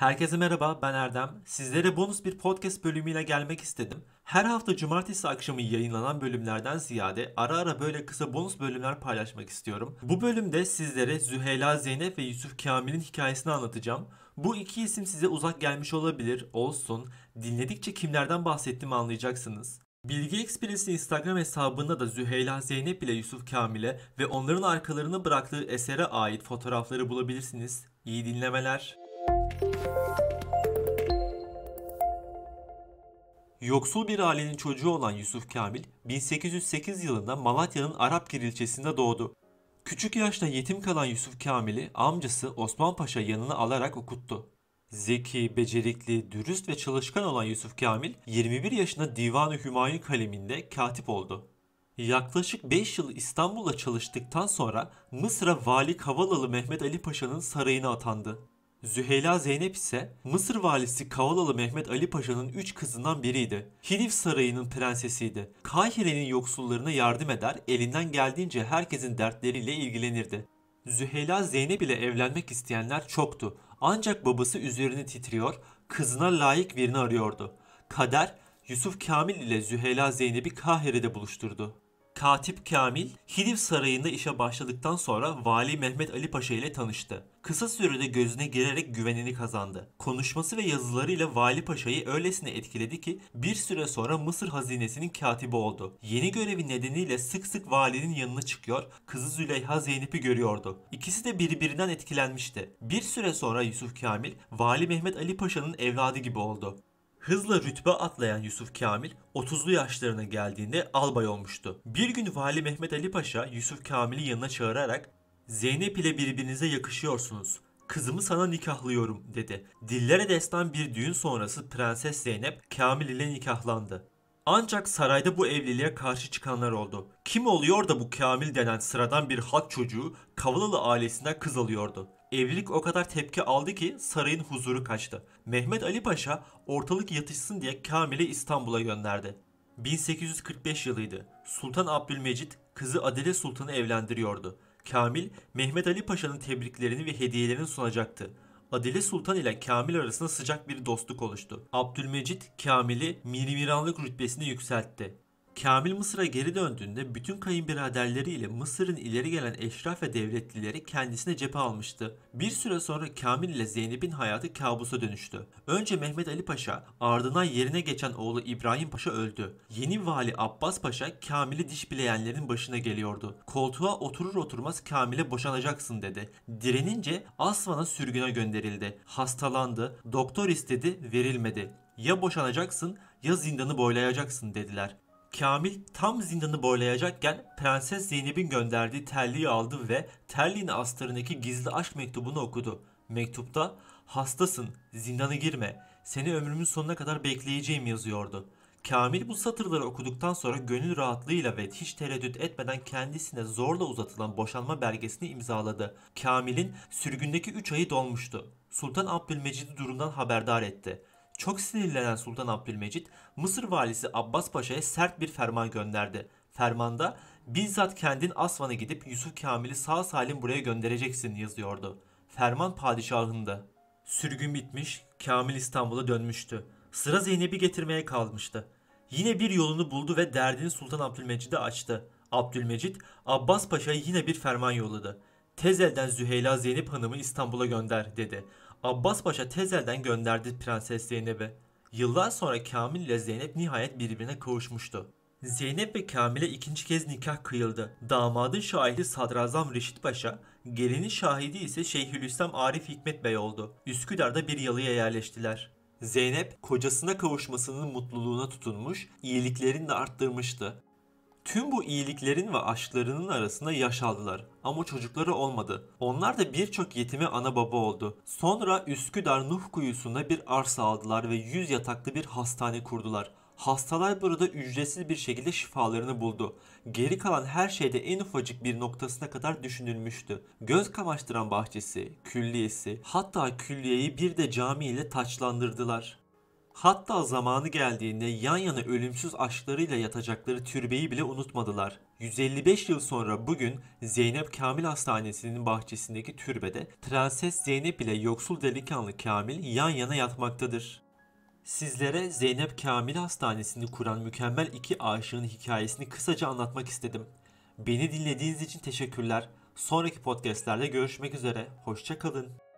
Herkese merhaba ben Erdem. Sizlere bonus bir podcast bölümüyle gelmek istedim. Her hafta cumartesi akşamı yayınlanan bölümlerden ziyade ara ara böyle kısa bonus bölümler paylaşmak istiyorum. Bu bölümde sizlere Züheyla Zeynep ve Yusuf Kamil'in hikayesini anlatacağım. Bu iki isim size uzak gelmiş olabilir, olsun. Dinledikçe kimlerden bahsettiğimi anlayacaksınız. Bilgi Express'in Instagram hesabında da Züheyla Zeynep ile Yusuf Kamil'e ve onların arkalarını bıraktığı esere ait fotoğrafları bulabilirsiniz. İyi dinlemeler. Yoksul bir ailenin çocuğu olan Yusuf Kamil 1808 yılında Malatya'nın Arapgir ilçesinde doğdu. Küçük yaşta yetim kalan Yusuf Kamil'i amcası Osman Paşa yanına alarak okuttu. Zeki, becerikli, dürüst ve çalışkan olan Yusuf Kamil 21 yaşında Divan-ı Hümayun kaleminde katip oldu. Yaklaşık 5 yıl İstanbul'da çalıştıktan sonra Mısır'a Vali Kavalalı Mehmet Ali Paşa'nın sarayına atandı. Züheyla Zeynep ise Mısır valisi Kavalalı Mehmet Ali Paşa'nın 3 kızından biriydi. Hilif Sarayı'nın prensesiydi. Kahire'nin yoksullarına yardım eder, elinden geldiğince herkesin dertleriyle ilgilenirdi. Züheyla Zeynep ile evlenmek isteyenler çoktu. Ancak babası üzerine titriyor, kızına layık birini arıyordu. Kader, Yusuf Kamil ile Züheyla Zeynep'i Kahire'de buluşturdu. Katip Kamil, Hidiv Sarayı'nda işe başladıktan sonra Vali Mehmet Ali Paşa ile tanıştı. Kısa sürede gözüne girerek güvenini kazandı. Konuşması ve yazılarıyla Vali Paşa'yı öylesine etkiledi ki bir süre sonra Mısır hazinesinin katibi oldu. Yeni görevi nedeniyle sık sık valinin yanına çıkıyor, kızı Züleyha Zeynep'i görüyordu. İkisi de birbirinden etkilenmişti. Bir süre sonra Yusuf Kamil, Vali Mehmet Ali Paşa'nın evladı gibi oldu. Hızla rütbe atlayan Yusuf Kamil 30'lu yaşlarına geldiğinde albay olmuştu. Bir gün Vali Mehmet Ali Paşa Yusuf Kamil'i yanına çağırarak Zeynep ile birbirinize yakışıyorsunuz. Kızımı sana nikahlıyorum dedi. Dillere destan bir düğün sonrası Prenses Zeynep Kamil ile nikahlandı. Ancak sarayda bu evliliğe karşı çıkanlar oldu. Kim oluyor da bu Kamil denen sıradan bir halk çocuğu Kavalalı ailesinden kız alıyordu. Evlilik o kadar tepki aldı ki sarayın huzuru kaçtı. Mehmet Ali Paşa ortalık yatışsın diye Kamil'i İstanbul'a gönderdi. 1845 yılıydı. Sultan Abdülmecit kızı Adile Sultan'ı evlendiriyordu. Kamil, Mehmet Ali Paşa'nın tebriklerini ve hediyelerini sunacaktı. Adile Sultan ile Kamil arasında sıcak bir dostluk oluştu. Abdülmecit, Kamil'i miriviranlık rütbesine yükseltti. Kamil Mısır'a geri döndüğünde bütün kayınbiraderleriyle Mısır'ın ileri gelen eşraf ve devletlileri kendisine cephe almıştı. Bir süre sonra Kamil ile Zeynep'in hayatı kabusa dönüştü. Önce Mehmet Ali Paşa, ardından yerine geçen oğlu İbrahim Paşa öldü. Yeni vali Abbas Paşa Kamil'i diş bileyenlerin başına geliyordu. Koltuğa oturur oturmaz Kamil'e boşanacaksın dedi. Direnince Asvan'a sürgüne gönderildi. Hastalandı, doktor istedi, verilmedi. Ya boşanacaksın ya zindanı boylayacaksın dediler. Kamil tam zindanı boylayacakken Prenses Zeynep'in gönderdiği terliği aldı ve terliğin astarındaki gizli aşk mektubunu okudu. Mektupta hastasın, zindana girme, seni ömrümün sonuna kadar bekleyeceğim yazıyordu. Kamil bu satırları okuduktan sonra gönül rahatlığıyla ve hiç tereddüt etmeden kendisine zorla uzatılan boşanma belgesini imzaladı. Kamil'in sürgündeki 3 ayı dolmuştu. Sultan Abdülmecid'i durumdan haberdar etti. Çok sinirlenen Sultan Abdülmecit Mısır valisi Abbas Paşa'ya sert bir ferman gönderdi. Fermanda bizzat kendin Asvan'a gidip Yusuf Kamil'i sağ salim buraya göndereceksin yazıyordu. Ferman padişahındı. Sürgün bitmiş, Kamil İstanbul'a dönmüştü. Sıra Zeynep'i getirmeye kalmıştı. Yine bir yolunu buldu ve derdini Sultan Abdülmecid'e açtı. Abdülmecid, Abbas Paşa'ya yine bir ferman yolladı. Tezelden elden Züheyla Zeynep Hanım'ı İstanbul'a gönder dedi. Abbas Paşa tezelden gönderdi Prenses Zeynep'i. Yıllar sonra Kamil ile Zeynep nihayet birbirine kavuşmuştu. Zeynep ve Kamil'e ikinci kez nikah kıyıldı. Damadın şahidi Sadrazam Reşit Paşa, gelinin şahidi ise Şeyhülislam Arif Hikmet Bey oldu. Üsküdar'da bir yalıya yerleştiler. Zeynep kocasına kavuşmasının mutluluğuna tutunmuş, iyiliklerini de arttırmıştı. Tüm bu iyiliklerin ve aşklarının arasında yaş aldılar ama çocukları olmadı. Onlar da birçok yetime ana baba oldu. Sonra Üsküdar Nuh kuyusunda bir arsa aldılar ve 100 yataklı bir hastane kurdular. Hastalar burada ücretsiz bir şekilde şifalarını buldu. Geri kalan her şeyde en ufacık bir noktasına kadar düşünülmüştü. Göz kamaştıran bahçesi, külliyesi, hatta külliyeyi bir de camiyle taçlandırdılar. Hatta zamanı geldiğinde yan yana ölümsüz aşklarıyla yatacakları türbeyi bile unutmadılar. 155 yıl sonra bugün Zeynep Kamil Hastanesi'nin bahçesindeki türbede Prenses Zeynep ile yoksul delikanlı Kamil yan yana yatmaktadır. Sizlere Zeynep Kamil Hastanesi'ni kuran mükemmel iki aşığın hikayesini kısaca anlatmak istedim. Beni dinlediğiniz için teşekkürler. Sonraki podcastlerde görüşmek üzere. Hoşçakalın.